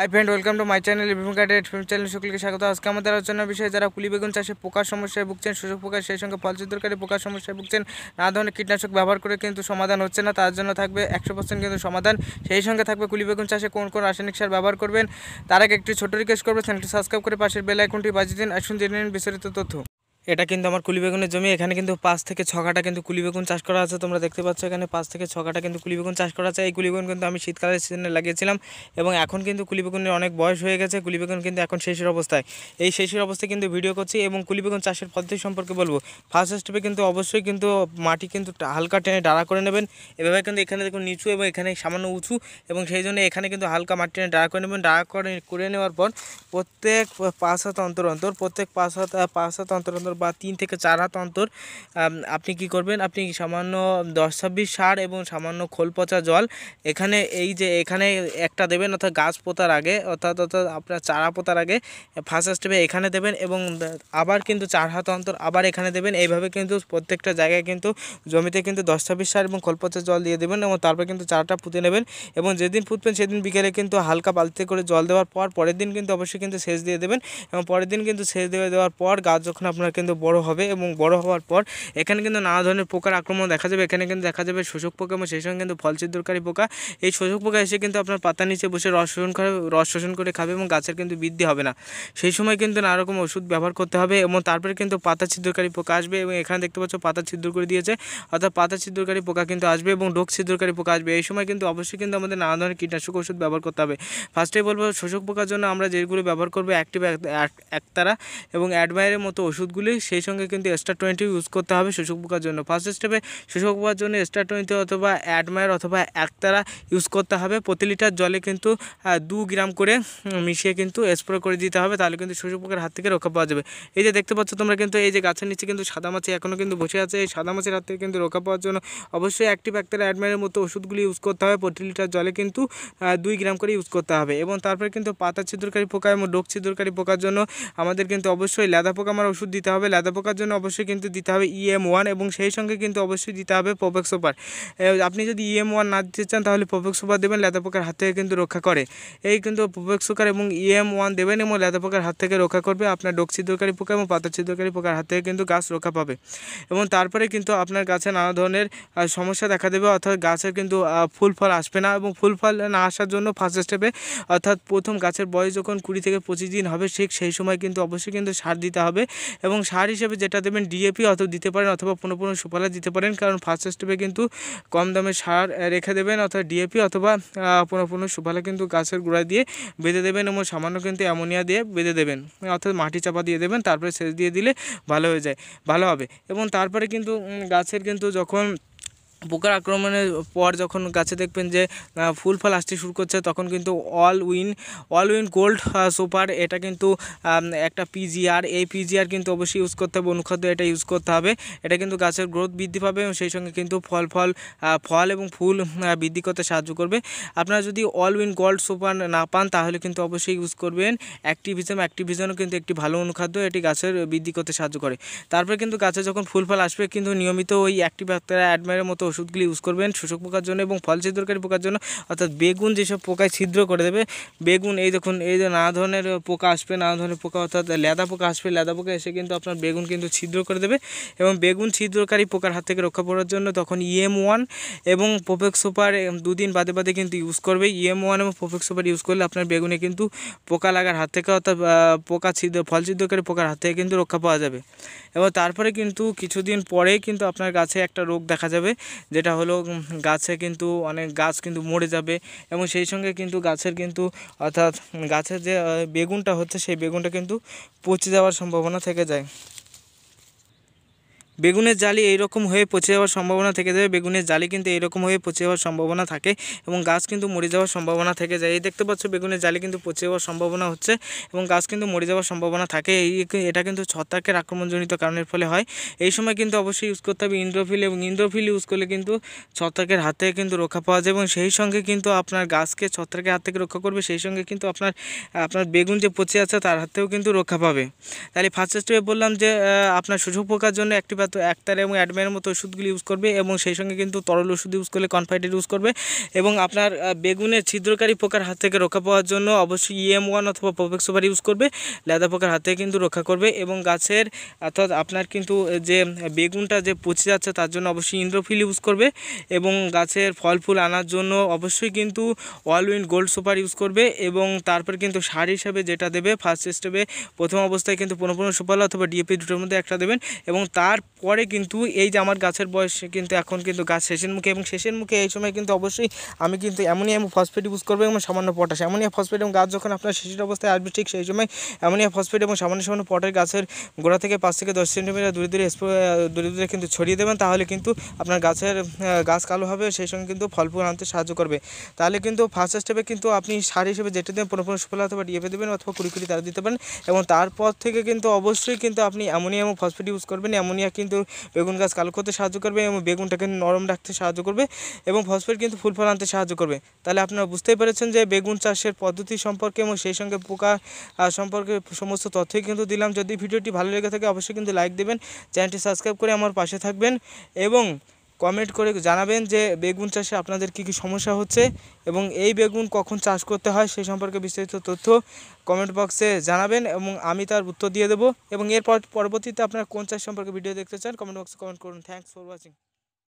high friend welcome to my channel বিভিন্ন কার্ডেড film channel সকলকে স্বাগত আজকে আমাদের আলোচনার বিষয়ে যারা কুলি বেগুন চাষে পোকার সমস্যায় ভুগছেন সুযোগ পোকা সেই সঙ্গে ফলচিদ্রকারী পোকার সমস্যায় ভুগছেন নানা ধরনের কীটনাশক ব্যবহার করে কিন্তু সমাধান হচ্ছে না তার জন্য থাকবে একশো পার্সেন্ট কিন্তু সমাধান সেই সঙ্গে থাকবে কুলি বেগুন চাষে কোন কোন রাসায়নিক সার ব্যবহার করবেন তার আগে একটি ছোট রিকোয়েস্ট করবে চ্যানেলটি সাবস্ক্রাইব করে পাশের বেলাইকনটি বাজিয়ে দিন আসুন জেনে নিন বিস্তারিত তথ্য এটা কিন্তু আমার কুলি বেগুনের জমি এখানে কিন্তু পাঁচ থেকে ছকাটা কিন্তু কুলি বেগুন চাষ করা আছে তোমরা দেখতে পাচ্ছ এখানে পাঁচ থেকে ছকাটা কিন্তু কুলি বেগুন চাষ করা আছে এই কুলি বেগুন কিন্তু আমি শীতকালের সিজনে লাগিয়েছিলাম এবং এখন কিন্তু কুলি বেগুনের অনেক বয়স হয়ে গেছে কুলি বেগুন কিন্তু এখন শেষের অবস্থায় এই শেষের অবস্থায় কিন্তু ভিডিও করছি এবং কুলি বেগুন চাষের পদ্ধতি সম্পর্কে বলবো ফার্স্ট স্টেপে কিন্তু অবশ্যই কিন্তু মাটি কিন্তু হালকা টেনে ডাড়া করে নেবেন এভাবে কিন্তু এখানে দেখুন নিচু এবং এখানে সামান্য উঁচু এবং সেই জন্য এখানে কিন্তু হালকা মাটি টেনে ডাড়া করে নেবেন ডাড়া করে করে নেওয়ার পর প্রত্যেক পাঁচ হাত অন্তর অন্তর প্রত্যেক পাঁচ হাত পাঁচ হাত অন্তর অন্তর বা তিন থেকে চার হাত অন্তর আপনি কি করবেন আপনি সামান্য দশ ছাব্বিশ সার এবং সামান্য খোল পচা জল এখানে এই যে এখানে একটা দেবেন অর্থাৎ গাছ পোতার আগে অর্থাৎ অর্থাৎ আপনার চারা পোতার আগে ফার্স্ট স্টেপে এখানে দেবেন এবং আবার কিন্তু চার হাত অন্তর আবার এখানে দেবেন এইভাবে কিন্তু প্রত্যেকটা জায়গায় কিন্তু জমিতে কিন্তু দশ ছাব্বিশ সার এবং খোল পচা জল দিয়ে দেবেন এবং তারপর কিন্তু চারাটা পুঁতে নেবেন এবং যেদিন পুঁতবেন সেদিন বিকেলে কিন্তু হালকা বালতিতে করে জল দেওয়ার পর পরের দিন কিন্তু অবশ্যই কিন্তু সেচ দিয়ে দেবেন এবং পরের দিন কিন্তু সেচ দিয়ে দেওয়ার পর গাছ যখন আপনার কিন্তু কিন্তু বড় হবে এবং বড় হওয়ার পর এখানে কিন্তু নানা ধরনের পোকার আক্রমণ দেখা যাবে এখানে কিন্তু দেখা যাবে শোষক পোকা এবং সেই সঙ্গে কিন্তু ফল ছিদ্রকারী পোকা এই শোষক পোকা এসে কিন্তু আপনার পাতা নিচে বসে রস শোষণ করে রস শোষণ করে খাবে এবং গাছের কিন্তু বৃদ্ধি হবে না সেই সময় কিন্তু নানা রকম ওষুধ ব্যবহার করতে হবে এবং তারপরে কিন্তু পাতা ছিদ্রকারী পোকা আসবে এবং এখানে দেখতে পাচ্ছ পাতা ছিদ্র করে দিয়েছে অর্থাৎ পাতা ছিদ্রকারী পোকা কিন্তু আসবে এবং ডোক ছিদ্রকারী পোকা আসবে এই সময় কিন্তু অবশ্যই কিন্তু আমাদের নানা ধরনের কীটনাশক ওষুধ ব্যবহার করতে হবে ফার্স্টে বলবো শোষক পোকার জন্য আমরা যেগুলো ব্যবহার করবো অ্যাক্টিভ একতারা এবং অ্যাডমায়ারের মতো ওষুধগুলি সেই সঙ্গে কিন্তু স্টার টোয়েন্টি ইউজ করতে হবে শোষক পোকার জন্য ফার্স্ট স্টেপে শোষক পোকার জন্য স্টার টোয়েন্টি অথবা অ্যাডমায়ার অথবা একতারা ইউজ করতে হবে প্রতি লিটার জলে কিন্তু দু গ্রাম করে মিশিয়ে কিন্তু স্প্রে করে দিতে হবে তাহলে কিন্তু শোষক পোকার হাত থেকে রক্ষা পাওয়া যাবে এই যে দেখতে পাচ্ছ তোমরা কিন্তু এই যে গাছের নিচে কিন্তু সাদা মাছি এখনও কিন্তু বসে আছে এই সাদা মাছের হাত থেকে কিন্তু রক্ষা পাওয়ার জন্য অবশ্যই অ্যাক্টিভ একতারা অ্যাডমায়ারের মতো ওষুধগুলি ইউজ করতে হবে প্রতি লিটার জলে কিন্তু দুই গ্রাম করে ইউজ করতে হবে এবং তারপরে কিন্তু পাতা ছিদ্রকারী পোকা এবং ডোক ছিদ্রকারী পোকার জন্য আমাদের কিন্তু অবশ্যই লেদা পোকা আমার ওষুধ দিতে হবে হবে লেদা পোকার জন্য অবশ্যই কিন্তু দিতে হবে ইএম e ওয়ান এবং সেই সঙ্গে কিন্তু অবশ্যই দিতে হবে পোভেক সুপার আপনি যদি ইএম e ওয়ান না দিতে চান তাহলে পোভেক সুপার দেবেন লেদা পোকার হাত থেকে কিন্তু রক্ষা করে এই কিন্তু পোভেক সুপার এবং ইএম e ওয়ান দেবেন এবং লেদা পোকার হাত থেকে রক্ষা করবে আপনার ডোক ছিদ্রকারী পোকা এবং পাতা ছিদ্রকারী পোকার হাত থেকে কিন্তু গাছ রক্ষা পাবে এবং তারপরে কিন্তু আপনার গাছে নানা ধরনের সমস্যা দেখা দেবে অর্থাৎ গাছের কিন্তু ফুল ফল আসবে না এবং ফুল ফল না আসার জন্য ফার্স্ট স্টেপে অর্থাৎ প্রথম গাছের বয়স যখন কুড়ি থেকে পঁচিশ দিন হবে ঠিক সেই সময় কিন্তু অবশ্যই কিন্তু সার দিতে হবে এবং সার হিসেবে যেটা দেবেন ডিএপি অত দিতে পারেন অথবা পুনঃ পুনঃ সুপালা দিতে পারেন কারণ ফার্স্ট স্টেপে কিন্তু কম দামে সার রেখে দেবেন অর্থাৎ ডিএপি অথবা পুনঃ পুনঃ সুপালা কিন্তু গাছের গোড়া দিয়ে বেঁধে দেবেন এবং সামান্য কিন্তু অ্যামোনিয়া দিয়ে বেঁধে দেবেন অর্থাৎ মাটি চাপা দিয়ে দেবেন তারপরে সেচ দিয়ে দিলে ভালো হয়ে যায় ভালো হবে এবং তারপরে কিন্তু গাছের কিন্তু যখন পোকার আক্রমণের পর যখন গাছে দেখবেন যে ফুল ফল আসতে শুরু করছে তখন কিন্তু all win all win gold super এটা কিন্তু একটা পিজিআর এই পিজিআর কিন্তু অবশ্যই ইউজ করতে হবে অনুখাদ্য এটা ইউজ করতে হবে এটা কিন্তু গাছের গ্রোথ বৃদ্ধি পাবে এবং সেই সঙ্গে কিন্তু ফল ফল ফল এবং ফুল বৃদ্ধি করতে সাহায্য করবে আপনারা যদি অল উইন গোল্ড সুপার না পান তাহলে কিন্তু অবশ্যই ইউজ করবেন অ্যাক্টিভিজম অ্যাক্টিভিজমও কিন্তু একটি ভালো অনুখাদ্য এটি গাছের বৃদ্ধি করতে সাহায্য করে তারপরে কিন্তু গাছে যখন ফুল ফল আসবে কিন্তু নিয়মিত ওই অ্যাক্টিভ অ্যাডমারের মতো ওষুধগুলি ইউজ করবেন শোষক পোকার জন্য এবং ফল ছিদ্রকারী পোকার জন্য অর্থাৎ বেগুন যেসব পোকায় ছিদ্র করে দেবে বেগুন এই দেখুন এই যে নানা ধরনের পোকা আসবে নানা ধরনের পোকা অর্থাৎ লেদা পোকা আসবে লেদা পোকা এসে কিন্তু আপনার বেগুন কিন্তু ছিদ্র করে দেবে এবং বেগুন ছিদ্রকারী পোকার হাত থেকে রক্ষা পড়ার জন্য তখন ইএম e ওয়ান এবং পোফেক সুপার দুদিন বাদে বাদে কিন্তু ইউজ করবে ইএম e ওয়ান এবং পোফেক সুপার ইউজ করলে আপনার বেগুনে কিন্তু পোকা লাগার হাত থেকে অর্থাৎ পোকা ছিদ্র ফল ছিদ্রকারী পোকার হাত থেকে কিন্তু রক্ষা পাওয়া যাবে এবং তারপরে কিন্তু কিছুদিন পরে কিন্তু আপনার গাছে একটা রোগ দেখা যাবে যেটা হলো গাছে কিন্তু অনেক গাছ কিন্তু মরে যাবে এবং সেই সঙ্গে কিন্তু গাছের কিন্তু অর্থাৎ গাছের যে বেগুনটা হচ্ছে সেই বেগুনটা কিন্তু পচে যাওয়ার সম্ভাবনা থেকে যায় বেগুনের জালি এইরকম হয়ে পচে যাওয়ার সম্ভাবনা থেকে যায় বেগুনের জালি কিন্তু এইরকম হয়ে পচে যাওয়ার সম্ভাবনা থাকে এবং গাছ কিন্তু মরে যাওয়ার সম্ভাবনা থেকে যায় এই দেখতে পাচ্ছ বেগুনের জালি কিন্তু পচে যাওয়ার সম্ভাবনা হচ্ছে এবং গাছ কিন্তু মরে যাওয়ার সম্ভাবনা থাকে এই এটা কিন্তু ছত্রাকের আক্রমণজনিত কারণের ফলে হয় এই সময় কিন্তু অবশ্যই ইউজ করতে হবে ইন্দ্রফিল এবং ইন্দ্রফিল ইউজ করলে কিন্তু ছত্রাকের হাত থেকে কিন্তু রক্ষা পাওয়া যায় এবং সেই সঙ্গে কিন্তু আপনার গাছকে ছত্রাকের হাত থেকে রক্ষা করবে সেই সঙ্গে কিন্তু আপনার আপনার বেগুন যে পচে আছে তার হাতেও কিন্তু রক্ষা পাবে তাহলে ফার্স্ট স্টেপে বললাম যে আপনার সুযোগ পোকার জন্য একটি তো একতারা এবং অ্যাডমের মতো ওষুধগুলি ইউজ করবে এবং সেই সঙ্গে কিন্তু তরল ওষুধ ইউজ করলে কনফাইডেড ইউজ করবে এবং আপনার বেগুনের ছিদ্রকারী পোকার হাত থেকে রক্ষা পাওয়ার জন্য অবশ্যই ইএম e ওয়ান অথবা পোপেক সুপার ইউজ করবে লেদা পোকার হাত থেকে কিন্তু রক্ষা করবে এবং গাছের অর্থাৎ আপনার কিন্তু যে বেগুনটা যে পচে যাচ্ছে তার জন্য অবশ্যই ইন্দ্রফিল ইউজ করবে এবং গাছের ফল ফুল আনার জন্য অবশ্যই কিন্তু all win gold super use করবে এবং তারপর কিন্তু সার হিসাবে যেটা দেবে ফার্স্ট স্টেপে প্রথম অবস্থায় কিন্তু পনেরো পনেরো সুপার অথবা ডিএপি দুটোর মধ্যে একটা দেবেন এবং তার পরে কিন্তু এই যে আমার গাছের বয়স কিন্তু এখন কিন্তু গাছ শেষের মুখে এবং শেষের মুখে এই সময় কিন্তু অবশ্যই আমি কিন্তু এমনই এমন ফসফেট ইউজ করবো এবং সামান্য পটাশ এমনই ফসফেট এবং গাছ যখন আপনার শেষের অবস্থায় আসবে ঠিক সেই সময় এমনই ফসফেট এবং সামান্য সামান্য পটের গাছের গোড়া থেকে পাঁচ থেকে দশ সেন্টিমিটার দূরে দূরে দূরে দূরে কিন্তু ছড়িয়ে দেবেন তাহলে কিন্তু আপনার গাছের গাছ কালো হবে সেই সঙ্গে কিন্তু ফল ফুল আনতে সাহায্য করবে তাহলে কিন্তু ফার্স্ট স্টেপে কিন্তু আপনি সার হিসেবে যেটা দেবেন পনেরো পনেরো সুফল অথবা ডিএপে দেবেন অথবা কুড়ি কুড়ি তারা দিতে পারেন এবং তারপর থেকে কিন্তু অবশ্যই কিন্তু আপনি অ্যামোনিয়া এবং ফসফেট ইউজ করবেন অ্যামোনিয়া কিন্তু কিন্তু বেগুন গাছ কালো করতে সাহায্য করবে এবং বেগুনটাকে নরম রাখতে সাহায্য করবে এবং ফসফেট কিন্তু ফুল ফল আনতে সাহায্য করবে তাহলে আপনারা বুঝতেই পেরেছেন যে বেগুন চাষের পদ্ধতি সম্পর্কে এবং সেই সঙ্গে পোকা সম্পর্কে সমস্ত তথ্যই কিন্তু দিলাম যদি ভিডিওটি ভালো লেগে থাকে অবশ্যই কিন্তু লাইক দেবেন চ্যানেলটি সাবস্ক্রাইব করে আমার পাশে থাকবেন এবং কমেন্ট করে জানাবেন যে বেগুন চাষে আপনাদের কি কি সমস্যা হচ্ছে এবং এই বেগুন কখন চাষ করতে হয় সেই সম্পর্কে বিস্তারিত তথ্য কমেন্ট বক্সে জানাবেন এবং আমি তার উত্তর দিয়ে দেবো এবং এরপর পরবর্তীতে আপনারা কোন চাষ সম্পর্কে ভিডিও দেখতে চান কমেন্ট বক্সে কমেন্ট করুন থ্যাংকস ফর ওয়াচিং